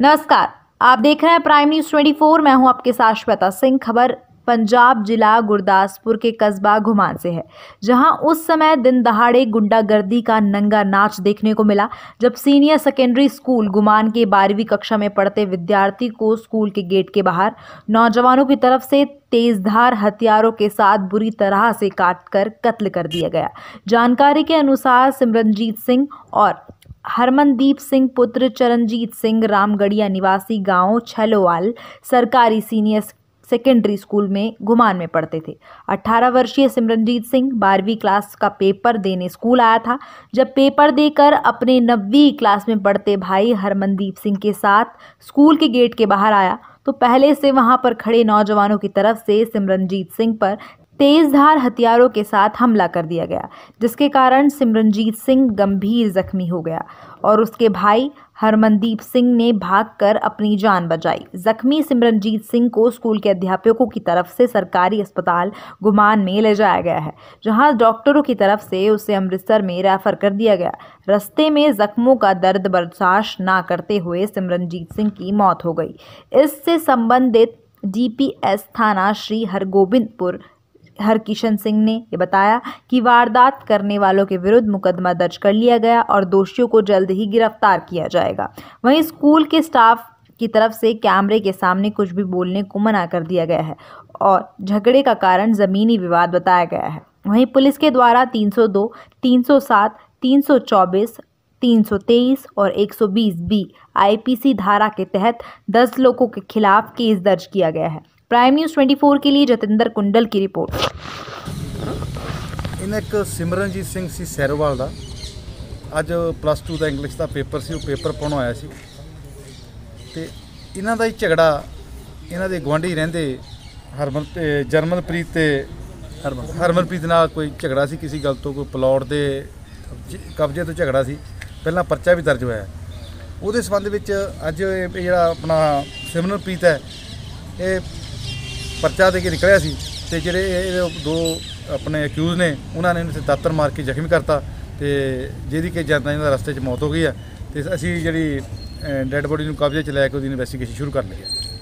नमस्कार आप देख रहे हैं प्राइम न्यूज 24 मैं हूं आपके साथ श्वेता सिंह खबर पंजाब जिला गुरदासपुर के कस्बा घुमान से है जहां उस समय दिन दहाड़े गुंडागर्दी का नंगा नाच देखने को मिला जब सीनियर सेकेंडरी स्कूल घुमान के बारहवीं कक्षा में पढ़ते विद्यार्थी को स्कूल के गेट के बाहर नौजवानों की तरफ से तेजधार हथियारों के साथ बुरी तरह से काट कर कत्ल कर दिया गया जानकारी के अनुसार सिमरनजीत सिंह और हरमनदीप सिंह पुत्र चरणजीत सिंह रामगढ़िया निवासी गांव छलोवाल सरकारी सीनियर सेकेंडरी स्कूल में गुमान में पढ़ते थे 18 वर्षीय सिमरनजीत सिंह बारहवीं क्लास का पेपर देने स्कूल आया था जब पेपर देकर अपने नब्बी क्लास में पढ़ते भाई हरमनदीप सिंह के साथ स्कूल के गेट के बाहर आया तो पहले से वहां पर खड़े नौजवानों की तरफ से सिमरनजीत सिंह पर तेज धार हथियारों के साथ हमला कर दिया गया जिसके कारण सिमरनजीत सिंह गंभीर जख्मी हो गया और उसके भाई हरमनदीप सिंह ने भागकर अपनी जान बचाई जख्मी सिमरनजीत सिंह को स्कूल के अध्यापकों की तरफ से सरकारी अस्पताल गुमान में ले जाया गया है जहां डॉक्टरों की तरफ से उसे अमृतसर में रेफर कर दिया गया रस्ते में जख्मों का दर्द बर्दाश्त ना करते हुए सिमरनजीत सिंह की मौत हो गई इससे संबंधित डीपीएस थाना श्री हरगोबिंदपुर हरकिशन सिंह ने ये बताया कि वारदात करने वालों के विरुद्ध मुकदमा दर्ज कर लिया गया और दोषियों को जल्द ही गिरफ्तार किया जाएगा वहीं स्कूल के स्टाफ की तरफ से कैमरे के सामने कुछ भी बोलने को मना कर दिया गया है और झगड़े का कारण ज़मीनी विवाद बताया गया है वहीं पुलिस के द्वारा 302, 307, 324, 323 और 120 बी आईपीसी धारा के तहत 10 लोगों के खिलाफ केस दर्ज किया गया है प्राइम न्यूज़ 24 के लिए ਜਤਿੰਦਰ कुंडल की रिपोर्ट ਇਹਨਾਂ ਇੱਕ ਸਿਮਰਨਜੀਤ ਸਿੰਘ ਸੀ ਸੈਰੋਵਾਲ ਦਾ ਅੱਜ ਪਲੱਸ 2 ਦਾ ਇੰਗਲਿਸ਼ ਦਾ ਪੇਪਰ ਸੀ ਉਹ ਪੇਪਰ ਪਾਉਣ ਆਇਆ ਸੀ ਤੇ ਇਹਨਾਂ ਦਾ ਹੀ ਝਗੜਾ ਇਹਨਾਂ ਦੇ ਗਵਾਂਢੀ ਰਹਿੰਦੇ ਹਰਮਨ ਜਰਮਨਪ੍ਰੀਤ ਤੇ ਹਰਮਨ ਹਰਮਨਪ੍ਰੀਤ ਨਾਲ ਕੋਈ ਝਗੜਾ ਸੀ ਕਿਸੇ ਗੱਲ ਤੋਂ ਕੋਈ ਪਲੌਟ ਦੇ ਕਬਜ਼ੇ ਤੋਂ ਝਗੜਾ ਸੀ ਪਹਿਲਾਂ ਪਰਚਾ ਵੀ ਦਰਜ ਹੋਇਆ ਉਹਦੇ ਸਬੰਧ ਵਿੱਚ ਅੱਜ ਇਹ ਜਿਹੜਾ ਆਪਣਾ ਸਿਮਰਨਪ੍ਰੀਤ ਹੈ ਇਹ ਪਰਚਾ ਦੇ ਕੇ ਨਿਕਲਿਆ ਸੀ ਤੇ ਜਿਹੜੇ ਇਹ ਦੋ ਆਪਣੇ ਅਕਿਊਜ਼ ਨੇ ਉਹਨਾਂ ਨੇ ਇਹਨੂੰ ਦਾਤਰ ਮਾਰ ਕੇ ਜ਼ਖਮੀ ਕਰਤਾ ਤੇ ਜਿਹਦੀ ਕਿ ਜਨਤਾ ਇਹਨਾਂ ਦਾ ਰਸਤੇ 'ਚ ਮੌਤ ਹੋ ਗਈ ਹੈ ਤੇ ਅਸੀਂ ਜਿਹੜੀ ਡੈੱਡ ਬੋਡੀ ਨੂੰ ਕਬਜ਼ੇ 'ਚ ਲੈ ਕੇ ਉਹਦੀ ਇਨਵੈਸਟੀਗੇਸ਼ਨ ਸ਼ੁਰੂ ਕਰ ਲਈ ਹੈ